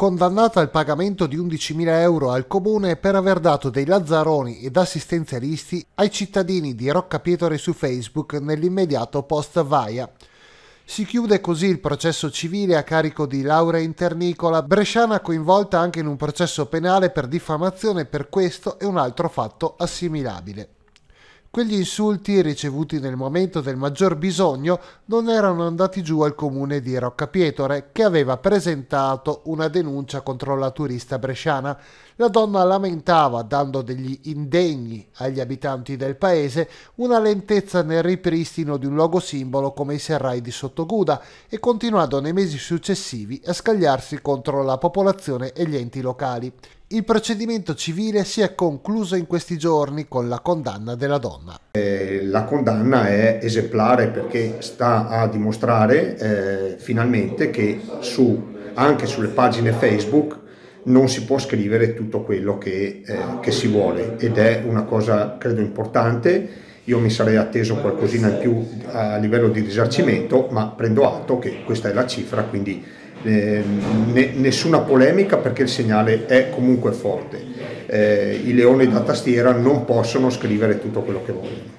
condannata al pagamento di 11.000 euro al comune per aver dato dei lazzaroni ed assistenzialisti ai cittadini di Roccapietore su Facebook nell'immediato post Vaia. Si chiude così il processo civile a carico di Laura Internicola, bresciana coinvolta anche in un processo penale per diffamazione per questo e un altro fatto assimilabile. Quegli insulti, ricevuti nel momento del maggior bisogno, non erano andati giù al comune di Roccapietore, che aveva presentato una denuncia contro la turista bresciana. La donna lamentava, dando degli indegni agli abitanti del paese, una lentezza nel ripristino di un luogo simbolo come i serrai di Sottoguda e continuando nei mesi successivi a scagliarsi contro la popolazione e gli enti locali. Il procedimento civile si è concluso in questi giorni con la condanna della donna. Eh, la condanna è esemplare perché sta a dimostrare eh, finalmente che su, anche sulle pagine Facebook non si può scrivere tutto quello che, eh, che si vuole ed è una cosa credo importante io mi sarei atteso qualcosina in più a livello di risarcimento, ma prendo atto che questa è la cifra, quindi eh, nessuna polemica perché il segnale è comunque forte. Eh, I leoni da tastiera non possono scrivere tutto quello che vogliono.